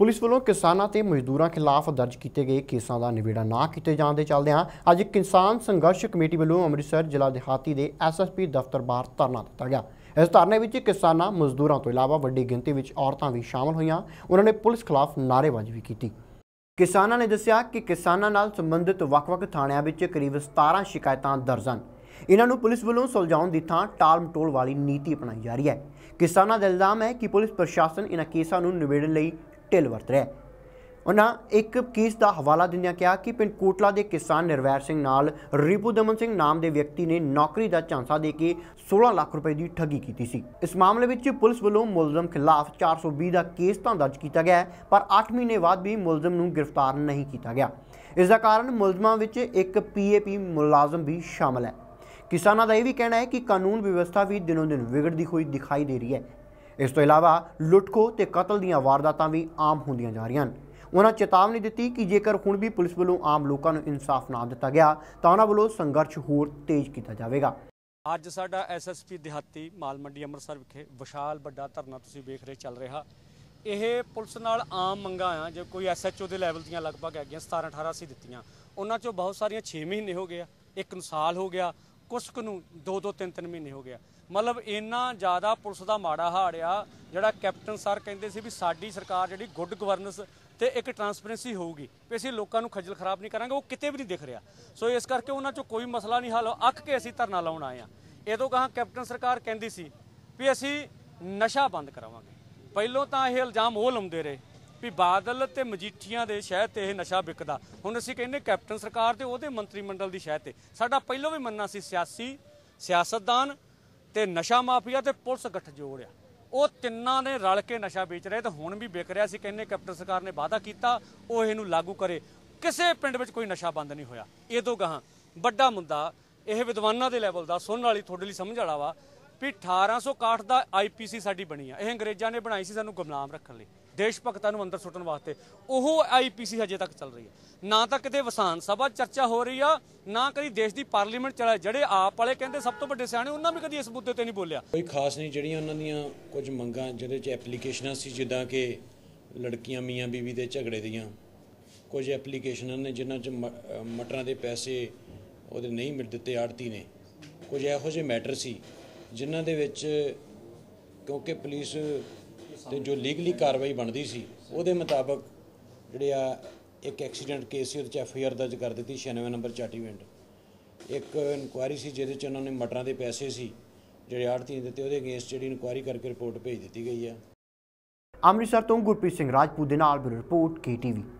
police ਵੱਲੋਂ ਕਿਸਾਨਾਂ ਤੇ ਮਜ਼ਦੂਰਾਂ ਖਿਲਾਫ ਦਰਜ ਕੀਤੇ ਗਏ ਕੇਸਾਂ ਦਾ ਨਿਬੇੜਾ ਨਾ ਕੀਤੇ ਜਾਣ ਦੇ ਆ ਅੱਜ ਕਿਸਾਨ ਸੰਘਰਸ਼ ਕਮੇਟੀ ਵੱਲੋਂ ਅੰਮ੍ਰਿਤਸਰ ਜ਼ਿਲ੍ਹਾ ਦਿਹਾਤੀ ਦੇ ਐਸਐਸਪੀ ਦਫ਼ਤਰ ਬਾਹਰ ਧਰਨਾ ਦਿੱਤਾ ਗਿਆ ਇਸ ਧਰਨੇ ਵਿੱਚ ਕਿਸਾਨਾਂ ਮਜ਼ਦੂਰਾਂ ਤੋਂ ਇਲਾਵਾ ਵੱਡੀ ਗਿਣਤੀ ਵਿੱਚ ਔਰਤਾਂ ਵੀ ਸ਼ਾਮਲ ਹੋਈਆਂ ਉਹਨਾਂ ਨੇ ਪੁਲਿਸ ਖਿਲਾਫ ਨਾਰੇਬਾਜ਼ੀ ਵੀ ਕੀਤੀ ਕਿਸਾਨਾਂ ਨੇ ਦੱਸਿਆ ਕਿ ਕਿਸਾਨਾਂ ਨਾਲ ਸੰਬੰਧਿਤ ਵੱਖ-ਵੱਖ ਥਾਣਿਆਂ ਵਿੱਚ ਕਰੀਬ 17 ਸ਼ਿਕਾਇਤਾਂ ਦਰਜ ਹਨ ਇਹਨਾਂ ਨੂੰ ਪੁਲਿਸ ਵੱਲੋਂ ਸੁਲਝਾਉਣ ਦੀ ਥਾਂ ਟਾਲਮਟੋਲ ਵਾਲੀ ਨੀਤੀ ਅਪਣਾਈ ਜਾ ਰਹੀ ਹੈ ਕਿਸਾਨਾਂ ਦਾ ਇਲਜ਼ਾਮ ਹੈ ਕਿ ਪੁਲਿਸ ਪ੍ਰਸ਼ਾਸਨ ਇਹਨਾਂ ਕੇਸਾਂ ਨੂੰ ਨਿਬੇੜਨ ਲਈ ਢਿੱਲ ਵਰਤ ਰਿਹਾ ਹੈ ਉਹਨਾਂ ਇੱਕ ਕੇਸ ਦਾ ਹਵਾਲਾ ਦਿੰਦਿਆਂ ਕਿਹਾ ਕਿ ਪਿੰਡ ਕੋਟਲਾ ਦੇ ਕਿਸਾਨ ਨਿਰਵੈਰ ਸਿੰਘ ਨਾਲ ਰਿਪੂ ਦਮਨ ਸਿੰਘ ਨਾਮ ਦੇ ਵਿਅਕਤੀ ਨੇ ਨੌਕਰੀ ਦਾ ਝਾਂਸਾ ਦੇ ਕੇ 16 ਲੱਖ ਰੁਪਏ ਦੀ ਠੱਗੀ ਕੀਤੀ ਸੀ ਇਸ ਮਾਮਲੇ ਵਿੱਚ ਪੁਲਿਸ ਵੱਲੋਂ ਮੁਲਜ਼ਮ ਖਿਲਾਫ 420 ਦਾ ਕੇਸ ਤਾਂ ਦਰਜ ਕੀਤਾ ਗਿਆ ਪਰ 8 ਮਹੀਨੇ ਬਾਅਦ ਵੀ ਮੁਲਜ਼ਮ ਨੂੰ ਗ੍ਰਿਫਤਾਰ ਨਹੀਂ ਕੀਤਾ ਗਿਆ ਇਸ ਦਾ ਕਾਰਨ ਮੁਲਜ਼ਮਾਂ ਵਿੱਚ ਇੱਕ ਪੀਏਪੀ ਮੁਲਾਜ਼ਮ ਵੀ ਸ਼ਾਮਲ ਹੈ ਕਿਸਾਨਾਂ ਦਾ ਇਹ ਵੀ ਕਹਿਣਾ ਹੈ ਕਿ ਕਾਨੂੰਨ ਵਿਵਸਥਾ ਵੀ ਦਿਨੋਂ ਦਿਨ ਵਿਗੜਦੀ ਹੋਈ ਦਿਖਾਈ ਦੇ ਰਹੀ ਹੈ ਇਸ ਤੋਂ ਇਲਾਵਾ ਲੁੱਟਖੋ ਤੇ ਕਤਲ ਦੀਆਂ ਵਾਰਦਾਤਾਂ ਵੀ ਆਮ ਹੁੰਦੀਆਂ ਜਾ ਰਹੀਆਂ ਹਨ ਉਹਨਾਂ ਚੇਤਾਵਨੀ ਦਿੱਤੀ ਕਿ ਜੇਕਰ ਹੁਣ ਵੀ ਪੁਲਿਸ ਵੱਲੋਂ ਆਮ ਲੋਕਾਂ ਨੂੰ ਇਨਸਾਫ ਨਾ ਦਿੱਤਾ ਗਿਆ ਤਾਂ ਉਹਨਾਂ ਵੱਲੋਂ ਸੰਘਰਸ਼ ਹੋਰ ਤੇਜ਼ ਕੀਤਾ ਜਾਵੇਗਾ ਅੱਜ ਸਾਡਾ ਐਸਐਸਪੀ ਦਿਹਾਤੀ ਮਾਲ ਮੰਡੀ ਅੰਮ੍ਰਿਤਸਰ ਵਿਖੇ ਵਿਸ਼ਾਲ ਵੱਡਾ ਧਰਨਾ ਤੁਸੀਂ ਵੇਖ ਰਹੇ ਚੱਲ ਰਿਹਾ ਇਹ ਪੁਲਿਸ ਨਾਲ ਆਮ ਮੰਗਾ ਆ ਜੇ ਕੋਈ ਐਸਐਚਓ ਦੇ ਲੈਵਲ ਦੀਆਂ ਲਗਭਗ ਹੈਗੀਆਂ 17 18 ਸੀ ਦਿੱਤੀਆਂ ਉਹਨਾਂ ਚੋਂ ਬਹੁਤ ਸਾਰੀਆਂ 6 ਮਹੀਨੇ ਹੋ ਗਏ ਆ ਇੱਕ ਸਾਲ ਹੋ ਗਿਆ ਕੁਝ ਨੂੰ 2 2 3 3 ਮਹੀਨੇ ਹੋ ਗਿਆ ਮਤਲਬ ਇੰਨਾ ਜ਼ਿਆਦਾ ਪੁਲਿਸ ਦਾ ਮਾੜਾ ਹਾੜਿਆ ਜਿਹੜਾ ਕੈਪਟਨ ਸਰ ਕਹਿੰਦੇ ਸੀ ਵੀ ਸਾਡੀ ਸਰਕਾਰ ਜਿਹੜੀ ਗੁੱਡ ਗਵਰਨੈਂਸ ਤੇ ਇੱਕ ਟਰਾਂਸਪੇਰੈਂਸੀ ਹੋਊਗੀ ਵੀ ਅਸੀਂ ਲੋਕਾਂ ਨੂੰ ਖੱਜਲ ਖਰਾਬ ਨਹੀਂ ਕਰਾਂਗੇ ਉਹ ਕਿਤੇ ਵੀ ਨਹੀਂ ਦਿਖ ਰਿਹਾ ਸੋ ਇਸ ਕਰਕੇ ਉਹਨਾਂ 'ਚੋਂ ਕੋਈ ਮਸਲਾ ਨਹੀਂ ਹੱਲ ਅੱਖ ਕੇ ਅਸੀਂ ਧਰਨਾ ਲਾਉਣ ਆਏ ਆ ਇਹ ਤੋਂ ਕਹਾ ਕੈਪਟਨ ਸਰਕਾਰ ਕਹਿੰਦੀ ਸੀ ਵੀ ਅਸੀਂ ਨਸ਼ਾ ਬੰਦ ਕਰਾਵਾਂਗੇ ਪਹਿਲਾਂ ਤਾਂ ਇਹ ਇਲਜ਼ਾਮ ਉਹ ਲਾਉਂਦੇ ਰਹੇ ਵੀ ਬਾਦਲ ਤੇ ਮਜੀਠੀਆਂ ਦੇ ਸ਼ਹਿਰ ਤੇ ਇਹ ਨਸ਼ਾ ਵਿਕਦਾ ਹੁਣ ਅਸੀਂ ਕਹਿੰਦੇ ਕੈਪਟਨ ਸਰਕਾਰ ਤੇ ਉਹਦੇ ਮੰਤਰੀ ਮੰਡਲ ਦੀ ਸ਼ਹਿਰ ਤੇ ਸਾਡਾ ਪਹਿਲਾਂ ਵੀ ਮੰਨਣਾ ਸੀ ਸਿਆਸੀ ਸਿਆਸਤਦਾਨ ਤੇ ਨਸ਼ਾ ਮਾਫੀਆ ਤੇ ਪੁਲਿਸ ਗੱਠਜੋੜ ਆ ਉਹ ਤਿੰਨਾਂ ਨੇ ਰਲ ਕੇ ਨਸ਼ਾ ਵੇਚ ਰਹੇ ਤੇ ਹੁਣ ਵੀ ਵਿਕ ਰਿਹਾ ਸੀ ਕਹਿੰਦੇ ਕੈਪਟਨ ਸਰਕਾਰ ਨੇ ਵਾਅਦਾ ਕੀਤਾ ਉਹ ਇਹਨੂੰ ਲਾਗੂ ਕਰੇ ਕਿਸੇ ਪਿੰਡ ਵਿੱਚ ਕੋਈ ਨਸ਼ਾ ਬੰਦ ਨਹੀਂ ਹੋਇਆ ਇਹ ਤੋਂ ਗਾਹਾਂ ਵੱਡਾ ਮੁੰਦਾ ਇਹ ਵਿਦਵਾਨਾਂ ਦੇ ਲੈਵਲ ਦਾ ਸੁਣਨ ਵਾਲੀ ਤੁਹਾਡੇ ਲਈ ਸਮਝ ਵਾਲਾ ਵਾ ਵੀ 1861 ਦਾ ਆਈਪੀਸੀ ਸਾਡੀ ਬਣੀ ਆ ਇਹ ਅੰਗਰੇਜ਼ਾਂ ਨੇ ਬਣਾਈ ਸੀ ਸਾਨੂੰ ਗੁਮਨਾਮ ਰੱਖਣ ਲਈ ਦੇਸ਼ ਭਗਤਾਂ ਨੂੰ ਅੰਦਰ ਸੁੱਟਣ ਵਾਸਤੇ ਉਹ ਆਈਪੀਸੀ ਹਜੇ ਤੱਕ ਚੱਲ ਰਹੀ ਹੈ ਨਾ ਤਾਂ ਕਿਤੇ ਵਿਸਾਨ ਸਭਾ ਚਰਚਾ ਹੋ ਰਹੀ ਆ ਨਾ ਕਦੀ ਦੇਸ਼ ਦੀ ਪਾਰਲੀਮੈਂਟ ਚਲਾ ਜਿਹੜੇ ਆਪ ਵਾਲੇ ਕਹਿੰਦੇ ਸਭ ਤੋਂ ਵੱਡੇ ਸਿਆਣੇ ਉਹਨਾਂ ਵੀ ਕਦੀ ਇਸ ਮੁੱਦੇ ਤੇ ਨਹੀਂ ਬੋਲਿਆ ਕੋਈ ਖਾਸ ਨਹੀਂ ਜਿਹੜੀਆਂ ਉਹਨਾਂ ਦੀਆਂ ਕੁਝ ਮੰਗਾਂ ਜਿਹਦੇ 'ਚ ਐਪਲੀਕੇਸ਼ਨਾਂ ਸੀ ਜਿੱਦਾਂ ਕਿ ਲੜਕੀਆਂ ਮੀਆਂ ਬੀਵੀ ਦੇ ਝਗੜੇ ਦੀਆਂ ਕੁਝ ਐਪਲੀਕੇਸ਼ਨਾਂ ਨੇ ਜਿਨ੍ਹਾਂ 'ਚ ਮਟਰਾਂ ਦੇ ਪੈਸੇ ਉਹਦੇ ਨਹੀਂ ਮਿਲ ਦਿੱਤੇ ਆੜਤੀ ਨੇ ਕੁਝ ਇਹੋ ਜਿਹੇ ਮੈਟਰ ਸੀ ਜਿਨ੍ਹਾਂ ਦੇ ਵਿੱਚ ਕਿਉਂਕਿ ਪੁਲਿਸ ਤੇ ਜੋ ਲੀਗਲੀ ਕਾਰਵਾਈ ਬਣਦੀ ਸੀ ਉਹਦੇ ਮੁਤਾਬਕ ਜਿਹੜੇ ਆ ਇੱਕ ਐਕਸੀਡੈਂਟ ਕੇਸ ਸੀ ਉਹਦੇ ਚ ਐਫ ਆਈ ਆਰ ਦਰਜ ਕਰ ਦਿੱਤੀ 96 ਨੰਬਰ ਚਾਟੀ ਵਿੰਡ ਇੱਕ ਇਨਕੁਆਇਰੀ ਸੀ ਜਿਹਦੇ ਚ ਉਹਨਾਂ ਨੇ ਮਟਰਾਂ ਦੇ ਪੈਸੇ ਸੀ ਜਿਹੜੇ ਆੜਤੀ ਦਿੱਤੇ ਉਹਦੇ ਅਗੇਂਸਟ ਜਿਹੜੀ ਇਨਕੁਆਇਰੀ ਕਰਕੇ ਰਿਪੋਰਟ ਭੇਜ ਦਿੱਤੀ ਗਈ ਆ ਅੰਮ੍ਰਿਤਸਰ ਤੋਂ ਗੁਰਪ੍ਰੀਤ ਸਿੰਘ ਰਾਜਪੂਤ ਦੇ ਨਾਲ ਬਿਊਰੋ ਰਿਪੋਰਟ ਕੇਟੀਵੀ